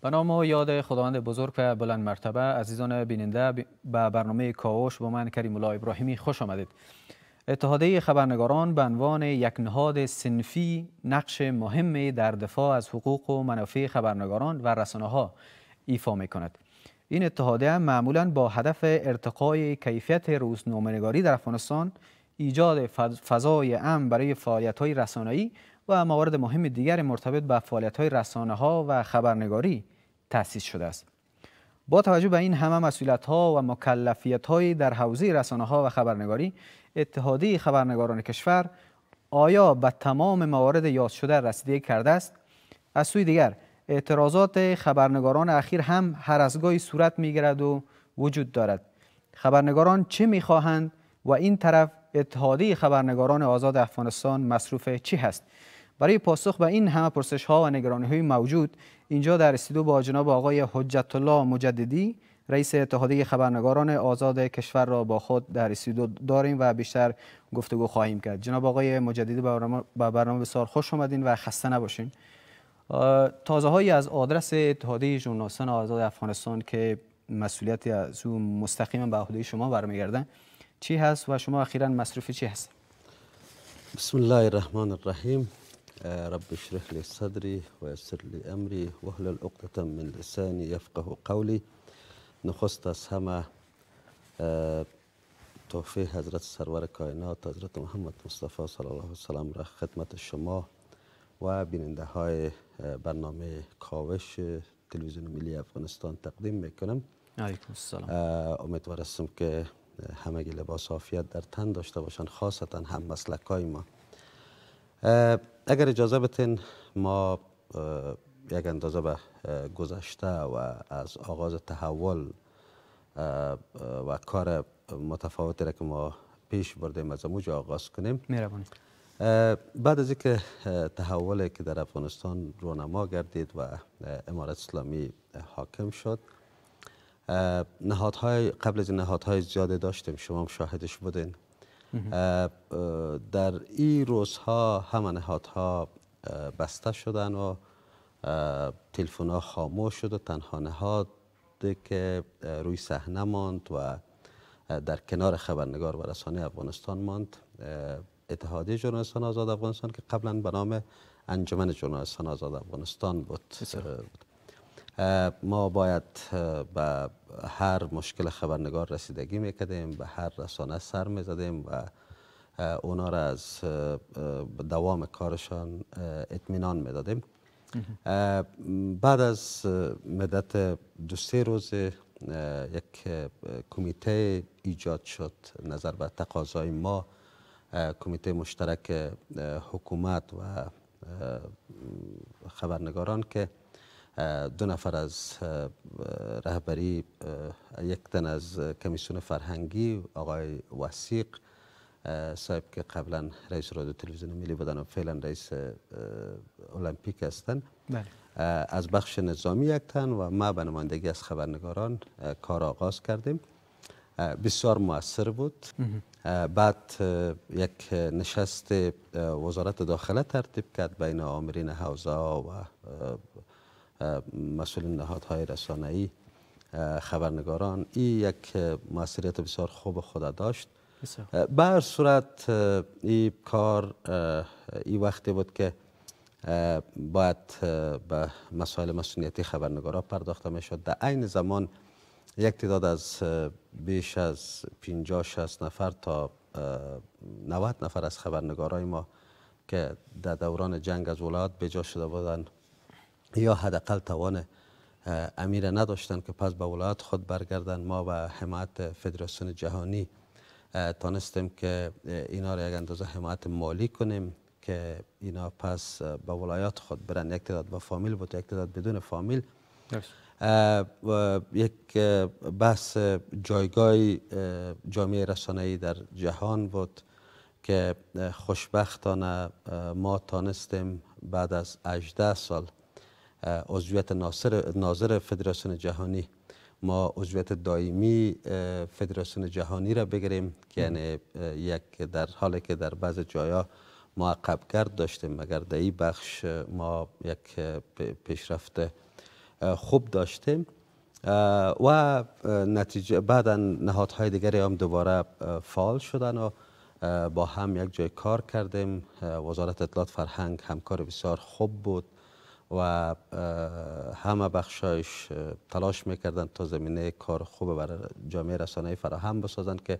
به نام یاد خداوند بزرگ و بلند مرتبه عزیزان بیننده به برنامه کاوش با من کریم الله ابراهیمی خوش آمدید اتحادیه خبرنگاران به عنوان یک نهاد سنفی نقش مهمی در دفاع از حقوق و منافع خبرنگاران و رسانه ها ایفا می کند. این اتحادیه معمولا با هدف ارتقای کیفیت روزنامه‌نگاری در افغانستان ایجاد فضای امن برای فعالیت‌های رسانه‌ای و موارد مهم دیگر مرتبط به فعالیت های رسانه ها و خبرنگاری تأسیس شده است. با توجه به این همه مسئولیت ها و مکلفیت های در حوزه رسانه ها و خبرنگاری اتحادیه خبرنگاران کشور آیا به تمام موارد یاد شده رسیدگی کرده است از سوی دیگر اعتراضات خبرنگاران اخیر هم هر از گاهی صورت گرد و وجود دارد خبرنگاران چه میخواهند و این طرف اتحادیه خبرنگاران آزاد افغانستان مصروف چی هست برای پاسخ به این همه پرسش ها و نگرانی های موجود اینجا در استیدو با جناب آقای حجت الله مجددی رئیس اتحادیه خبرنگاران آزاد کشور را با خود در استیدو داریم و بیشتر گفتگو خواهیم کرد جناب آقای مجددی به برنامه بسیار خوش آمدین و خسته نباشین تازه هایی از آدرس اتحادیه ژورنالیستان آزاد افغانستان که مسئولیت از او مستقیما به عهده شما برمیگردن چی هست و شما اخیرا مصروف چی هست بسم الله الرحمن الرحیم رب اشرح لي صدري ويسر لي امري واهلل عقدة من لساني يفقه قولي نخست از همه توفیه حضرت سرور کائنات حضرت محمد مصطفی صلی الله علیه وسلم را خدمت شما و بیننده های برنامه کاوش تلویزیون ملی افغانستان تقدیم میکنم علیکم السلام امیدوار هستم که همگی لباس عافیت در تن داشته باشن خاصتا هم مسلک های ما اگر اجازه بتین ما یک اندازه به گذشته و از آغاز تحول و کار متفاوتی را که ما پیش بردیم از اموج آغاز کنیم میربانید بعد از اینکه تحولی که در افغانستان رونما گردید و امارت اسلامی حاکم شد نهادهای قبل از نهادهای زیاده داشتیم شما هم شاهدش بودین در این روزها همه نهادها بسته شدن و تلفن ها خاموش شد و تنها نهاد که روی صحنه ماند و در کنار خبرنگار و رسانه افغانستان ماند اتحادیه ژورنالیستان آزاد افغانستان که قبلا به نام انجمن ژورنالیستان آزاد افغانستان بود ما باید به هر مشکل خبرنگار رسیدگی میکردیم به هر رسانه سر میزدیم و اونا را از دوام کارشان اطمینان میدادیم بعد از مدت دو سه روز یک کمیته ایجاد شد نظر به تقاضای ما کمیته مشترک حکومت و خبرنگاران که دو نفر از رهبری یک تن از کمیسیون فرهنگی آقای وسیق صاحب که قبلا رئیس رادیو تلویزیون ملی بودن و فعلا رئیس المپیک هستند بله. از بخش نظامی یک تن و ما به نمایندگی از خبرنگاران کار آغاز کردیم بسیار موثر بود بعد یک نشست وزارت داخله ترتیب کرد بین آمرین حوزه و مسئولین نهادهای رسانه‌ای خبرنگاران این یک مسئولیت بسیار خوب خود داشت به صورت این کار این وقتی بود که باید به مسائل مسئولیتی خبرنگارا پرداخته می شد در عین زمان یک تعداد از بیش از 50 60 نفر تا 90 نفر از خبرنگارای ما که در دوران جنگ از ولاد بجا شده بودند یا حداقل توان امیر نداشتن که پس به ولایت خود برگردن ما به حمایت فدراسیون جهانی تانستیم که اینا را یک اندازه حمایت مالی کنیم که اینا پس به ولایات خود برن یک تعداد با فامیل بود یک تعداد بدون فامیل و یک بحث جایگاه جامعه ای در جهان بود که خوشبختانه ما تانستیم بعد از 18 سال عضویت ناصر ناظر فدراسیون جهانی ما عضویت دائمی فدراسیون جهانی را بگیریم که یعنی یک در حالی که در بعض جایا ما عقبگرد داشتیم مگر در این بخش ما یک پیشرفت خوب داشتیم و نتیجه بعدا نهادهای دیگری هم دوباره فعال شدن و با هم یک جای کار کردیم وزارت اطلاعات فرهنگ همکار بسیار خوب بود و همه بخشایش تلاش میکردن تا زمینه کار خوب برای جامعه رسانه فراهم بسازند که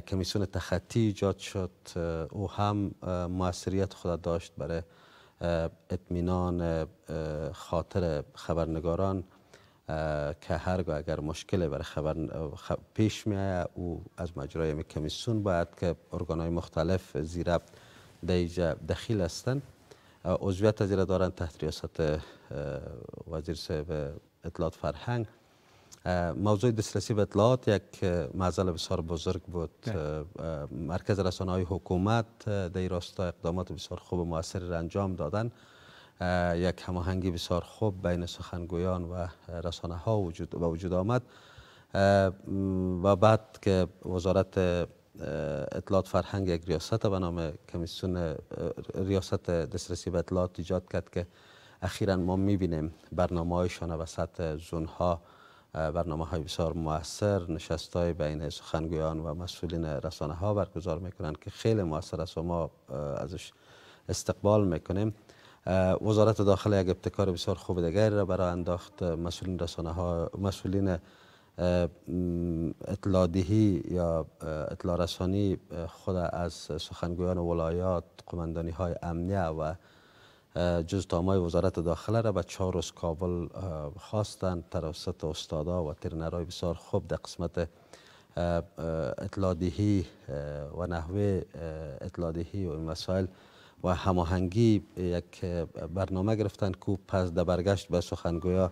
کمیسیون تخطی ایجاد شد او هم موثریت خود داشت برای اطمینان خاطر خبرنگاران که هرگاه اگر مشکل برای خبر پیش میایه او از مجرای کمیسیون باید که های مختلف زیرب دخیل هستند عضویت را دارن تحت ریاست وزیر صاحب اطلاعات فرهنگ موضوع دسترسی به اطلاعات یک معضل بسیار بزرگ بود بله. مرکز رسانه های حکومت در این راستا اقدامات بسیار خوب و را انجام دادن یک هماهنگی بسیار خوب بین سخنگویان و رسانه ها وجود, وجود آمد و بعد که وزارت اطلاعات فرهنگ یک ریاست به نام کمیسیون ریاست دسترسی به اطلاعات ایجاد کرد که اخیرا ما میبینیم برنامه هایشان وسط زون ها برنامه های بسیار موثر نشست های بین سخنگویان و مسئولین رسانه ها برگزار میکنند که خیلی موثر است و ما ازش استقبال میکنیم وزارت داخل یک ابتکار بسیار خوب دگری را برای انداخت مسئولین رسانه ها مسئولین اطلاع دهی یا اطلاع رسانی خود از سخنگویان ولایات قمندانی های امنیه و جز تامای وزارت داخله را به چهار روز کابل خواستند توسط استادا و ترنرهای بسیار خوب در قسمت اطلاع دهی و نحوه اطلاع دهی و این مسائل و هماهنگی یک برنامه گرفتند که پس در برگشت به سخنگویا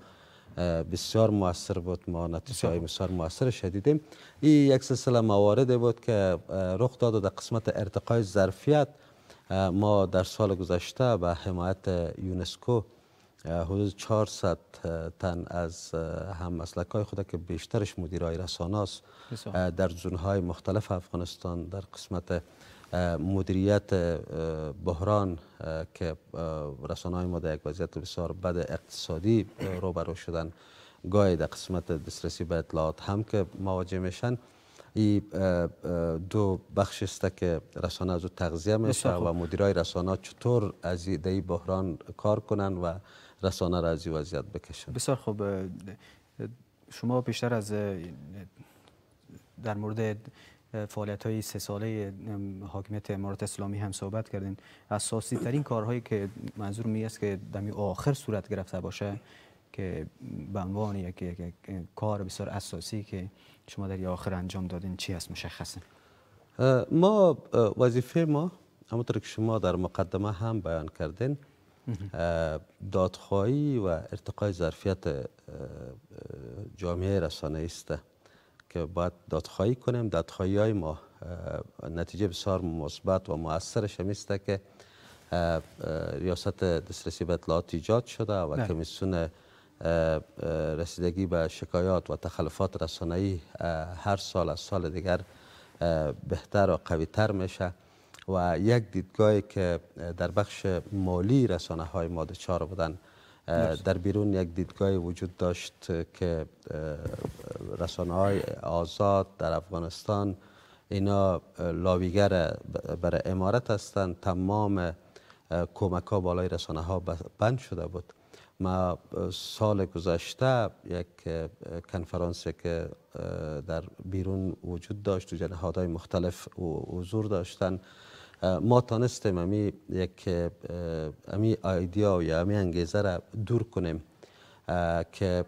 بسیار موثر بود ما نتیجه های بسیار موثر شدیدیم این یک سلسله موارد بود که رخ داد و در قسمت ارتقای ظرفیت ما در سال گذشته به حمایت یونسکو حدود 400 تن از هم مسلک های خود که بیشترش مدیرای رسانه در زونهای مختلف افغانستان در قسمت مدیریت بحران که رسانه های ما در یک وضعیت بسیار بد اقتصادی روبرو شدن گاهی در قسمت دسترسی به اطلاعات هم که مواجه میشن این دو بخش است که رسانه از او تغذیه میشه و مدیرای رسانه چطور از این بحران کار کنن و رسانه را از این وضعیت بکشن بسیار خوب شما بیشتر از در مورد فعالیت های سه ساله حاکمیت امارات اسلامی هم صحبت کردین اساسی ترین کارهایی که منظور می است که دمی آخر صورت گرفته باشه که به عنوان یک, کار بسیار اساسی که شما در آخر انجام دادین چی هست مشخصه ما وظیفه ما همونطور که شما در مقدمه هم بیان کردین دادخواهی و ارتقای ظرفیت جامعه رسانه است که باید دادخواهی کنیم دادخواهی ما نتیجه بسیار مثبت و موثرش هم که ریاست دسترسی به اطلاعات ایجاد شده و بله. کمیسیون رسیدگی به شکایات و تخلفات رسانه‌ای هر سال از سال دیگر بهتر و قویتر میشه و یک دیدگاهی که در بخش مالی رسانه های ماده 4 بودن در بیرون یک دیدگاهی وجود داشت که رسانه های آزاد در افغانستان اینا لاویگر برای امارت هستند تمام کمک ها بالای رسانه ها بند شده بود ما سال گذشته یک کنفرانسی که در بیرون وجود داشت و های مختلف حضور داشتند ما تانستیم امی یک امی ایدیا یا امی انگیزه را دور کنیم که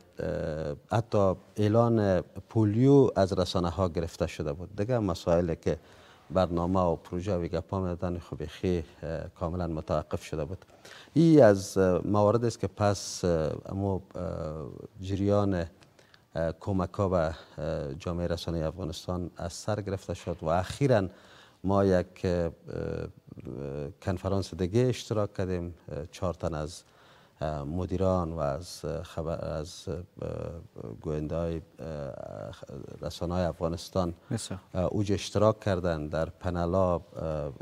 حتی اعلان پولیو از رسانه ها گرفته شده بود دیگه مسائل که برنامه و پروژه و گپا میدادن خوبی خی کاملا متوقف شده بود این از موارد است که پس امو جریان کمک ها به جامعه رسانه افغانستان از سر گرفته شد و اخیرا، ما یک کنفرانس دیگه اشتراک کردیم چهار تن از مدیران و از خبر از گوینده های رسانه های افغانستان اوج اشتراک کردن در پنلا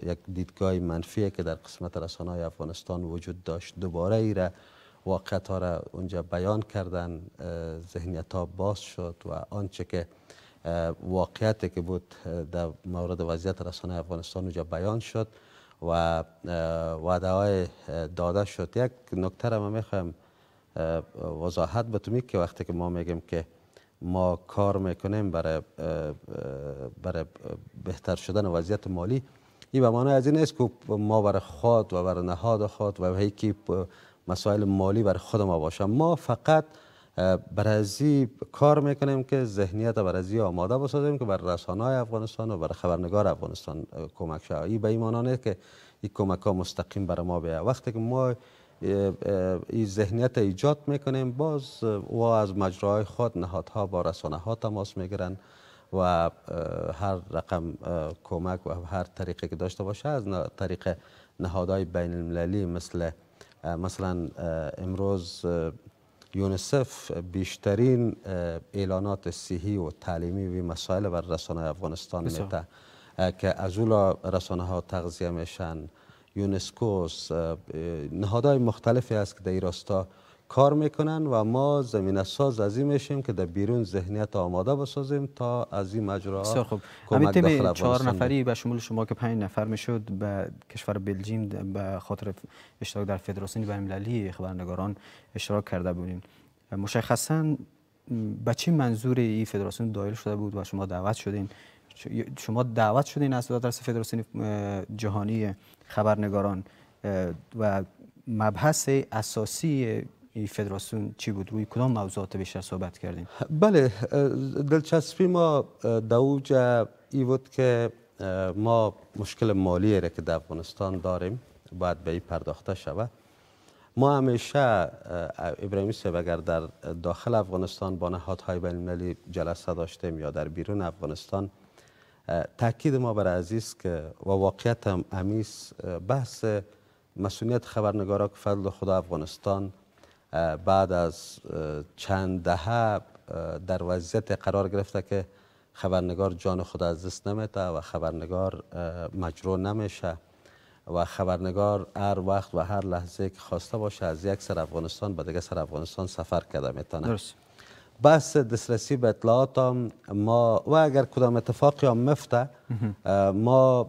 یک دیدگاه منفی که در قسمت رسانه های افغانستان وجود داشت دوباره ای را ها را اونجا بیان کردن ذهنیت ها باز شد و آنچه که واقعیتی که بود در مورد وضعیت رسانه افغانستان اونجا بیان شد و وعده های داده شد یک نکته را من میخوایم وضاحت بتونیم که وقتی که ما میگیم که ما کار میکنیم برای, برای بهتر شدن وضعیت مالی این به معنی از این است که ما برای خود و برای نهاد خود و اینکه مسائل مالی برای خود ما باشه ما فقط برای کار میکنیم که ذهنیت برای آماده بسازیم که بر رسانه های افغانستان و بر خبرنگار افغانستان کمک شد ای به این که این کمک ها مستقیم بر ما بیاید وقتی که ما این ذهنیت ایجاد میکنیم باز او از مجرای خود نهادها با رسانه ها تماس میگیرن و هر رقم کمک و هر طریقی که داشته باشه از طریق نهادهای بین المللی مثل مثلا امروز یونسف بیشترین اعلانات صحی و تعلیمی و مسائل بر رسانه افغانستان میده که از اولا رسانه ها تغذیه میشن یونسکوس نهادهای مختلفی است که در راستا کار میکنن و ما زمین ساز از این میشیم که در بیرون ذهنیت آماده بسازیم تا از این مجرا خوب. کمک داخل چهار نفری به شمول شما که پنج نفر میشد به کشور بلژیم به خاطر اشتراک در فدراسیون المللی خبرنگاران اشتراک کرده بودیم مشخصا به چه منظور این فدراسیون دایل شده بود و شما دعوت شدین شما دعوت شدین از در فدراسیون جهانی خبرنگاران و مبحث اساسی این فدراسیون چی بود روی کدام موضوعات بیشتر صحبت کردیم بله دلچسپی ما دوج اوجه ای بود که ما مشکل مالی را که در افغانستان داریم باید به این پرداخته شود ما همیشه ابراهیمی صاحب اگر در داخل افغانستان با نهادهای بین المللی جلسه داشتیم یا در بیرون افغانستان تاکید ما بر عزیز که و واقعیت هم امیس بحث مسئولیت خبرنگارا که فضل خدا افغانستان بعد از چند دهه در وضعیت قرار گرفته که خبرنگار جان خود از دست نمیده و خبرنگار مجروح نمیشه و خبرنگار هر وقت و هر لحظه که خواسته باشه از یک سر افغانستان به دیگه سر افغانستان سفر کرده میتونه بس دسترسی به اطلاعات ما و اگر کدام اتفاقی هم مفته ما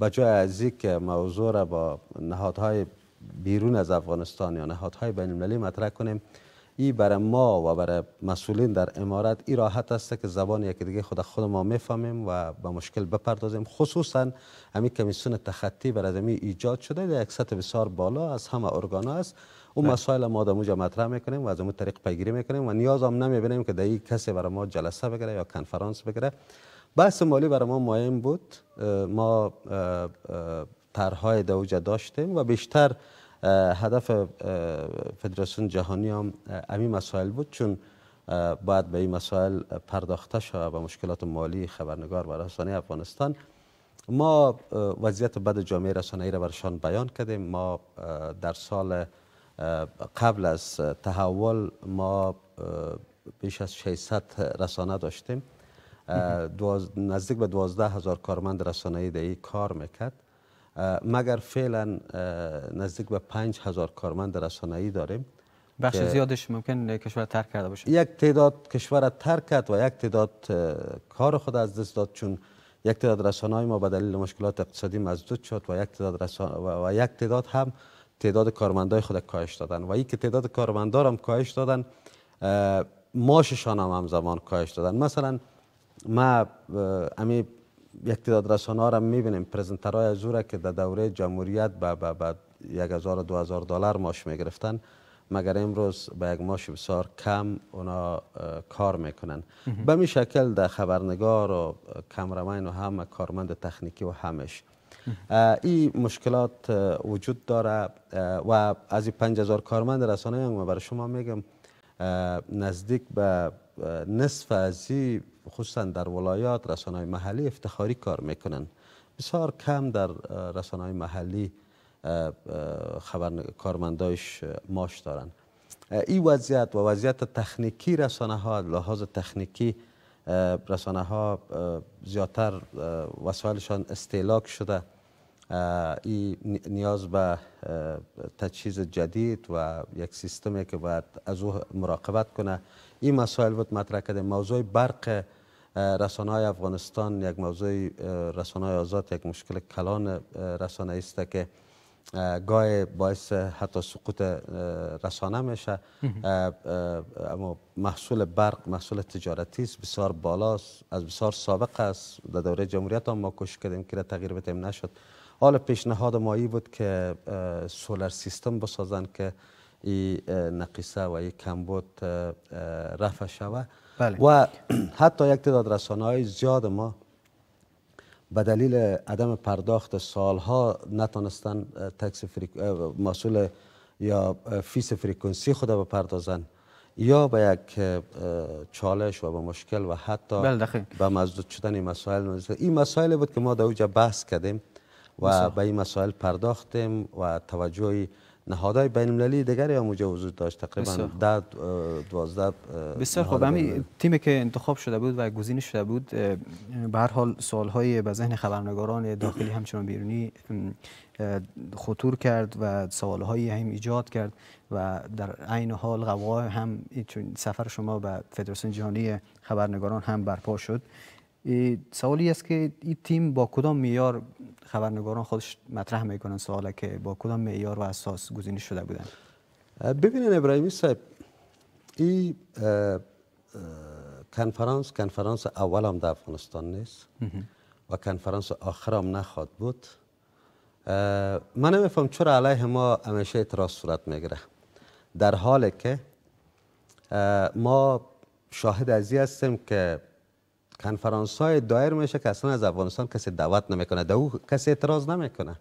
بجای از که موضوع را با نهادهای بیرون از افغانستان یا نهادهای بین المللی مطرح کنیم ای برای ما و برای مسئولین در امارت ای راحت است که زبان یکی دیگه خود خود ما میفهمیم و به مشکل بپردازیم خصوصا همین کمیسیون تخطی بر ایجاد شده در یک سطح بسیار بالا از همه ارگان است اون بله. مسائل ما در مطرح میکنیم و از اون طریق پیگیری میکنیم و نیاز هم نمیبینیم که در کسی برای ما جلسه بگیره یا کنفرانس بگیره بحث مالی برای ما مهم بود ما طرحهای دوجه داشتیم و بیشتر هدف فدراسیون جهانی هم امی مسائل بود چون باید به این مسائل پرداخته شود و مشکلات مالی خبرنگار و رسانه افغانستان ما وضعیت بد جامعه ای را برشان بیان کردیم ما در سال قبل از تحول ما بیش از 600 رسانه داشتیم نزدیک به 12 هزار کارمند رسانه‌ای ای کار میکرد مگر فعلا نزدیک به هزار کارمند رسانه‌ای داریم بخش زیادش ممکن کشور ترک کرده باشه یک تعداد کشور ترک کرد و یک تعداد کار خود از دست داد چون یک تعداد رسانه ما به دلیل مشکلات اقتصادی مزدود شد و یک تعداد و, یک تعداد هم تعداد کارمندای خود کاهش دادن و یک که تعداد کارمندار هم کاهش دادن ماششان هم همزمان کاهش دادن مثلا ما امی یک تعداد رسانه ها را میبینیم پرزنترهای از که در دوره جمهوریت به یک هزار دو هزار دلار ماش میگرفتن مگر امروز به یک ماش بسیار کم اونا کار میکنن به این شکل در خبرنگار و کمرمین و همه کارمند تخنیکی و همش این مشکلات وجود داره و از این هزار کارمند رسانه هم برای شما میگم نزدیک به نصف از خصوصا در ولایات رسانه محلی افتخاری کار میکنن بسیار کم در رسانه محلی خبر ماش دارن این وضعیت و وضعیت تکنیکی رسانه ها لحاظ تکنیکی رسانه ها زیادتر وسایلشان استیلاک شده این نیاز به تجهیز جدید و یک سیستمی که باید از او مراقبت کنه این مسائل بود مطرح کرده موضوع برق رسانه های افغانستان یک موضوع رسانه های آزاد یک مشکل کلان رسانه است که گاه باعث حتی سقوط رسانه میشه اما محصول برق محصول تجارتی است بسیار بالاست از بسیار سابق است در دوره جمهوریت هم ما کوشش کردیم که تغییر بتیم نشد حال پیشنهاد مایی بود که سولر سیستم بسازند که ای نقیصه و ای کمبود رفع شوه بله. و حتی یک تعداد رسانه های زیاد ما به دلیل عدم پرداخت سالها نتانستن تکس یا فیس فریکونسی خود را بپردازن یا به یک چالش و به مشکل و حتی بله، به مزدود شدن این مسائل این مسائل بود که ما در اوجه بحث کردیم و به این مسائل پرداختیم و توجهی نهادهای بین المللی دیگری هم وجود داشت تقریبا 10 بسیار خوب همین تیمی که انتخاب شده بود و گزینه شده بود به هر حال سوالهای به ذهن خبرنگاران داخلی همچنان بیرونی خطور کرد و هایی هم ایجاد کرد و در عین حال قوا هم سفر شما به فدراسیون جهانی خبرنگاران هم برپا شد سوالی است که این تیم با کدام معیار خبرنگاران خودش مطرح میکنن سواله که با کدام معیار و اساس گزینی شده بودن ببینین ابراهیمی صاحب این کنفرانس کنفرانس اول هم در افغانستان نیست و کنفرانس آخر هم نخواد بود من نمیفهم چرا علیه ما همیشه اعتراض صورت میگره در حالی که ما شاهد ازی هستیم که کنفرانس های دایر میشه که اصلا از افغانستان کسی دعوت نمیکنه در او کسی اعتراض نمیکنه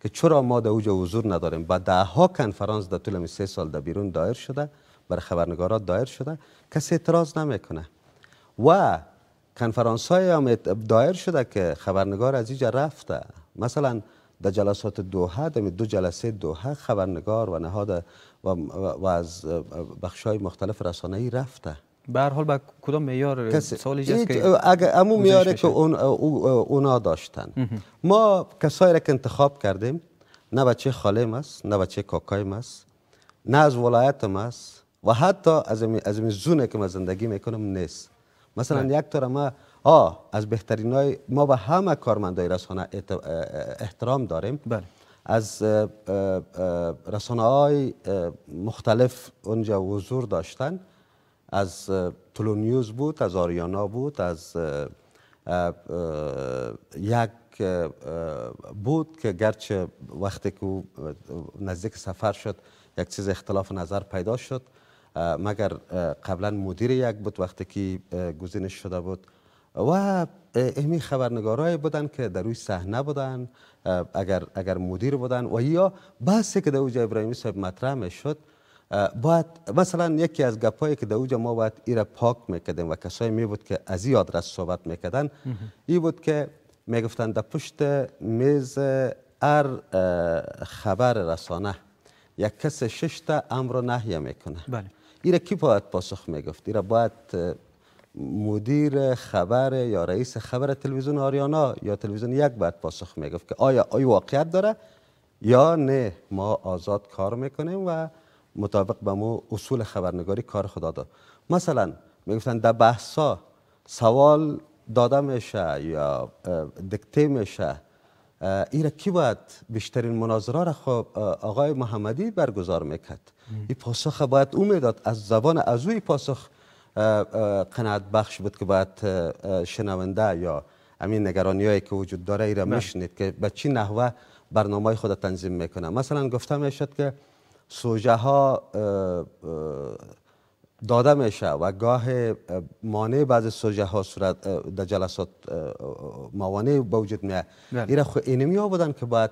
که چرا ما در اوجا حضور نداریم با ده ها کنفرانس در طول سه سال در بیرون دایر شده بر خبرنگارا دایر شده کسی اعتراض نمیکنه و کنفرانس های هم دایر شده که خبرنگار از اینجا رفته مثلا در جلسات دوها در دو جلسه دوها خبرنگار و نهاد و, از بخش های مختلف رسانه رفته به حال با کدام معیار سوالی است که اگر امو معیاری که اون اونا داشتن ما کسایی را که انتخاب کردیم نه بچه خاله است نه بچه کاکایم است نه از ولایت است و حتی از امی از زونه که ما زندگی میکنم نیست مثلا یک طور ما آ از بهترین ما به همه کارمندای رسانه احترام داریم بله. از رسانه های مختلف اونجا حضور داشتن از نیوز بود از آریانا بود از یک بود که گرچه وقتی که نزدیک سفر شد یک چیز اختلاف نظر پیدا شد مگر قبلا مدیر یک بود وقتی که گزینش شده بود و امی خبرنگارای بودن که در روی صحنه بودن اگر اگر مدیر بودن و یا بحثی که در اوج ابراهیمی صاحب مطرح شد باید مثلا یکی از گپایی که در اوجا ما باید ایره پاک میکردیم و کسایی می بود که از این آدرس صحبت میکردن این بود که میگفتند در پشت میز هر خبر رسانه یک کس شش تا امر و نهی میکنه بله ایره کی باید پاسخ میگفت ایره باید مدیر خبر یا رئیس خبر تلویزیون آریانا یا تلویزیون یک باید پاسخ میگفت که آیا آیا واقعیت داره یا نه ما آزاد کار میکنیم و مطابق به مو اصول خبرنگاری کار خدا داد مثلا میگفتن در بحثا سوال داده میشه یا دکته میشه ایره کی باید بیشترین مناظره را خب آقای محمدی برگزار میکرد این پاسخ باید او میداد از زبان ازوی پاسخ قناعت بخش بود که باید شنونده یا همین نگرانی که وجود داره ای را بله. میشنید که به چی نحوه برنامه خود تنظیم میکنه مثلا گفته میشد که سوژه ها داده میشه و گاه مانع بعض سوژه ها صورت در جلسات موانع به وجود میاد بله. خو اینمی ها بودن که باید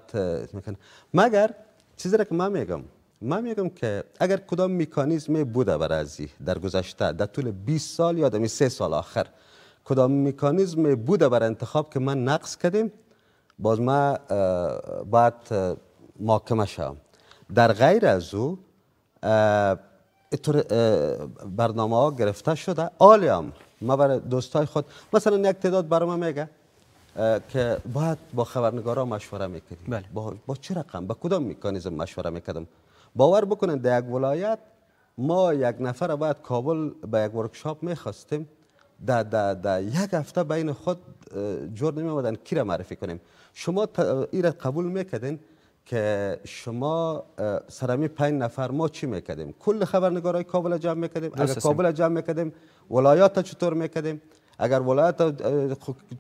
میکنه. مگر چیزی را که من میگم من میگم که اگر کدام میکانیزم بوده برای ازی در گذشته در طول 20 سال یا در سه سال آخر کدام میکانیزم بوده برای انتخاب که من نقص کردیم باز ما باید محاکمه شوم در غیر از او برنامه ها گرفته شده آلیام ما برای دوستای خود مثلا یک تعداد برام ما میگه که باید با خبرنگارا مشوره میکنیم بله. با, با چه رقم با کدام میکانیزم مشوره میکردم باور بکنن در یک ولایت ما یک نفر باید کابل به یک ورکشاپ میخواستیم در یک هفته بین خود جور نمی کی را معرفی کنیم شما را قبول میکردین که شما سرمی پنج نفر ما چی میکردیم کل خبرنگارای کابل جمع میکردیم اگر کابل جمع میکردیم ولایات چطور میکردیم اگر ولایت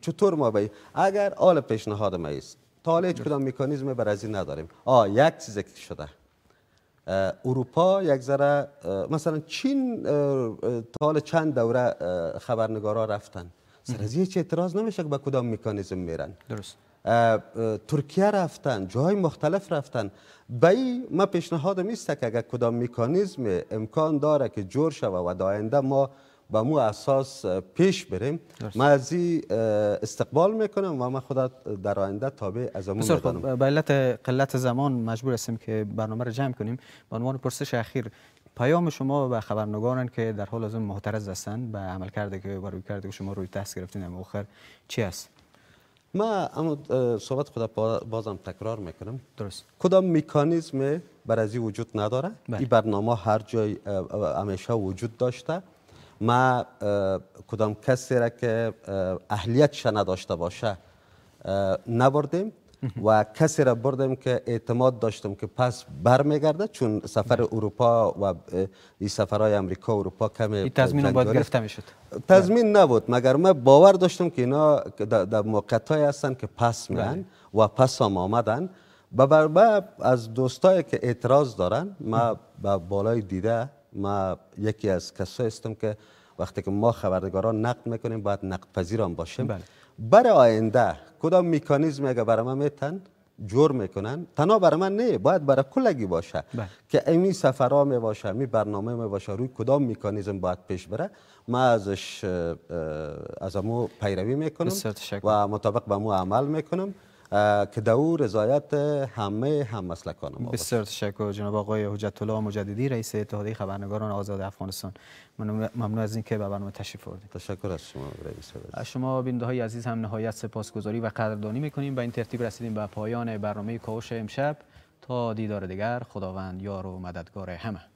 چطور ما بی اگر آل پیشنهاد ما است تا هیچ کدام مکانیزم بر از نداریم آه یک چیز شده اروپا یک ذره مثلا چین تا چند دوره خبرنگارا رفتن سر از هیچ اعتراض نمیشه که به کدام میکانیزم میرن درست ترکیه رفتن جاهای مختلف رفتن به این ما پیشنهاد میسته که اگر کدام میکانیزم امکان داره که جور شوه و داینده ما به مو اساس پیش بریم من ما از استقبال میکنم و ما خودت در آینده تابع از امون بدانم به علت قلت زمان مجبور هستیم که برنامه رو جمع کنیم به عنوان پرسش اخیر پیام شما به خبرنگاران که در حال از اون محترز هستند به عمل کرده که کرده که شما روی دست گرفتین اما آخر چی است ما اما صحبت خدا بازم تکرار میکنم درست کدام مکانیزم بر وجود نداره بله. این برنامه هر جای همیشه وجود داشته ما کدام کسی را که اهلیتش نداشته باشه نبردیم و کسی را بردم که اعتماد داشتم که پس برمیگرده چون سفر بله. اروپا و این سفرهای امریکا و اروپا کم تضمین باید گرفته میشد تضمین نبود مگر من باور داشتم که اینا در های هستن که پس میان بله. و پس هم آمدن و از دوستایی که اعتراض دارن ما به بالای دیده ما یکی از کسایی هستم که وقتی که ما خبرنگاران نقد میکنیم باید نقد پذیر هم باشیم بله. برای آینده کدام میکانیزم اگه برای ما میتن جور میکنن تنها برای من نه باید برای کلگی باشه بله. که امی سفرها می باشه امی برنامه می باشه روی کدام میکانیزم باید پیش بره ما ازش از امو پیروی میکنم و مطابق به مو عمل میکنم که دو رضایت همه هم مسلکان ما بسیار تشکر جناب آقای حجت الله مجددی رئیس اتحادیه خبرنگاران آزاد افغانستان ممنون از اینکه به برنامه تشریف آوردید تشکر از شما رئیس از شما بینده های عزیز هم نهایت سپاسگزاری و قدردانی میکنیم با این ترتیب رسیدیم به پایان برنامه کاوش امشب تا دیدار دیگر خداوند یار و مددگار همه